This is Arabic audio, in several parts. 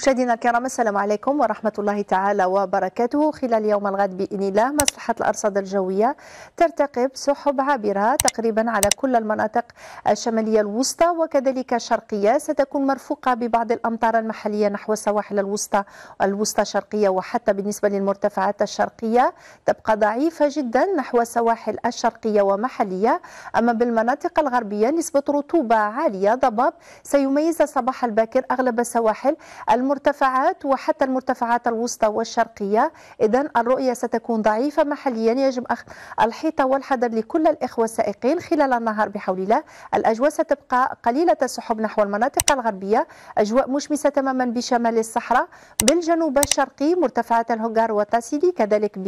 مشاهدينا الكرام السلام عليكم ورحمة الله تعالى وبركاته خلال يوم الغد بإذن الله مصلحة الأرصاد الجوية ترتقب سحب عابرة تقريبا على كل المناطق الشمالية الوسطى وكذلك الشرقية ستكون مرفوقة ببعض الأمطار المحلية نحو السواحل الوسطى الوسطى الشرقية وحتى بالنسبة للمرتفعات الشرقية تبقى ضعيفة جدا نحو السواحل الشرقية ومحلية أما بالمناطق الغربية نسبة رطوبة عالية ضباب سيميز الصباح الباكر أغلب السواحل الم المرتفعات وحتى المرتفعات الوسطى والشرقية إذا الرؤية ستكون ضعيفة محليا يجب أخذ الحيطة والحذر لكل الإخوة السائقين خلال النهار بحول الله الأجواء ستبقى قليلة السحب نحو المناطق الغربية أجواء مشمسة تماما بشمال الصحراء بالجنوب الشرقي مرتفعات الهجار وتاسيلي كذلك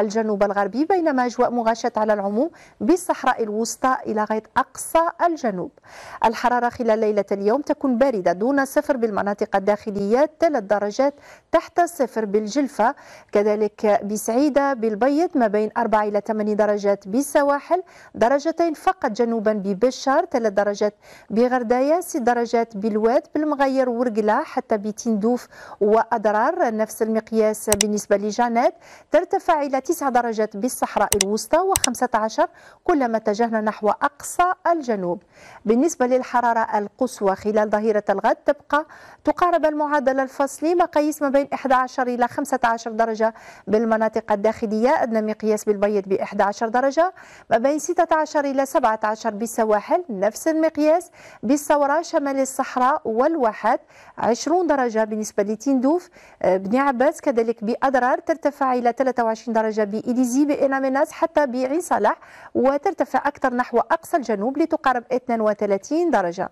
بالجنوب الغربي بينما أجواء مغاشة على العموم بالصحراء الوسطى إلى غاية أقصى الجنوب الحرارة خلال ليلة اليوم تكون باردة دون صفر بالمناطق الداخلية درجات ثلاث درجات تحت الصفر بالجلفة كذلك بسعيدة بالبيض ما بين 4 إلى 8 درجات بالسواحل درجتين فقط جنوبا ببشار ثلاث درجات بغرداية ست درجات بالواد بالمغير ورقلة حتى بتندوف وأضرار نفس المقياس بالنسبة لجانات ترتفع إلى 9 درجات بالصحراء الوسطى و15 كلما اتجهنا نحو أقصى الجنوب بالنسبة للحرارة القصوى خلال ظهيرة الغد تبقى تقارب المعادلة خلال الفصل مقاييس ما بين 11 إلى 15 درجة بالمناطق الداخلية أدنى مقياس بالبيض ب 11 درجة ما بين 16 إلى 17 بالسواحل نفس المقياس بالثورة شمال الصحراء والواحات 20 درجة بالنسبة لتندوف آه، بن عباس كذلك بأضرار ترتفع إلى 23 درجة بإليزي بإناميناس حتى بعين صالح وترتفع أكثر نحو أقصى الجنوب لتقارب 32 درجة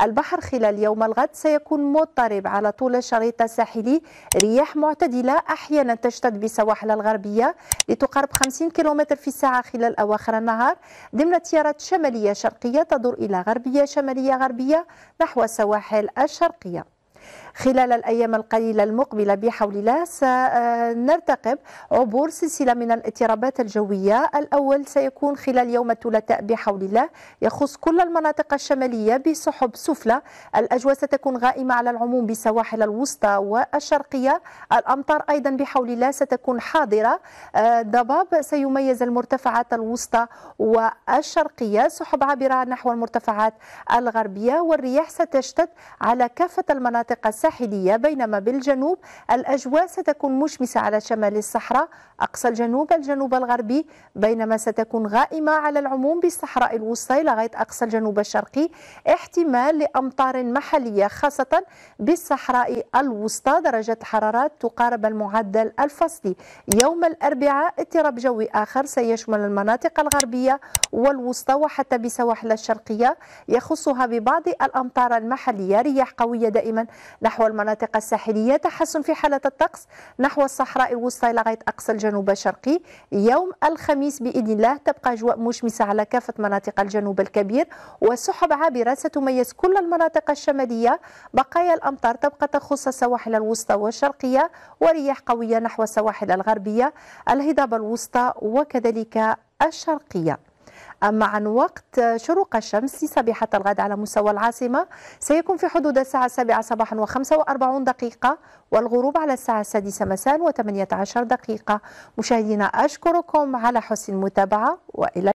البحر خلال يوم الغد سيكون مضطرب على طول الشريط الساحلي رياح معتدلة أحيانا تشتد بسواحل الغربية لتقرب 50 كم في الساعة خلال أواخر النهار ضمن تيارات شمالية شرقية تدور إلى غربية شمالية غربية نحو السواحل الشرقية خلال الأيام القليلة المقبلة بحول الله سنرتقب عبور سلسلة من الاضطرابات الجوية الأول سيكون خلال يوم الثلاثاء بحول الله يخص كل المناطق الشمالية بسحب سفلى الأجواء ستكون غائمة على العموم بسواحل الوسطى والشرقية الأمطار أيضا بحول الله ستكون حاضرة ضباب سيميز المرتفعات الوسطى والشرقية سحب عابرة نحو المرتفعات الغربية والرياح ستشتد على كافة المناطق الساحلية الساحلية بينما بالجنوب الأجواء ستكون مشمسة على شمال الصحراء أقصى الجنوب الجنوب الغربي بينما ستكون غائمة على العموم بالصحراء الوسطى لغاية أقصى الجنوب الشرقي احتمال لأمطار محلية خاصة بالصحراء الوسطى درجة حرارات تقارب المعدل الفصلي يوم الأربعاء اضطراب جوي آخر سيشمل المناطق الغربية والوسطى وحتى بسواحل الشرقية يخصها ببعض الأمطار المحلية رياح قوية دائما نحو المناطق الساحلية تحسن في حالة الطقس نحو الصحراء الوسطى إلى غاية أقصى الجنوب الشرقي يوم الخميس بإذن الله تبقى أجواء مشمسة على كافة مناطق الجنوب الكبير وسحب عابرة ستميز كل المناطق الشمالية بقايا الأمطار تبقى تخص السواحل الوسطى والشرقية ورياح قوية نحو السواحل الغربية الهضاب الوسطى وكذلك الشرقية أما عن وقت شروق الشمس صبيحة الغد على مستوى العاصمة سيكون في حدود الساعة السابعة صباحا و45 دقيقة والغروب على الساعة السادسة مساء و18 دقيقة مشاهدينا أشكركم على حسن المتابعة وإلى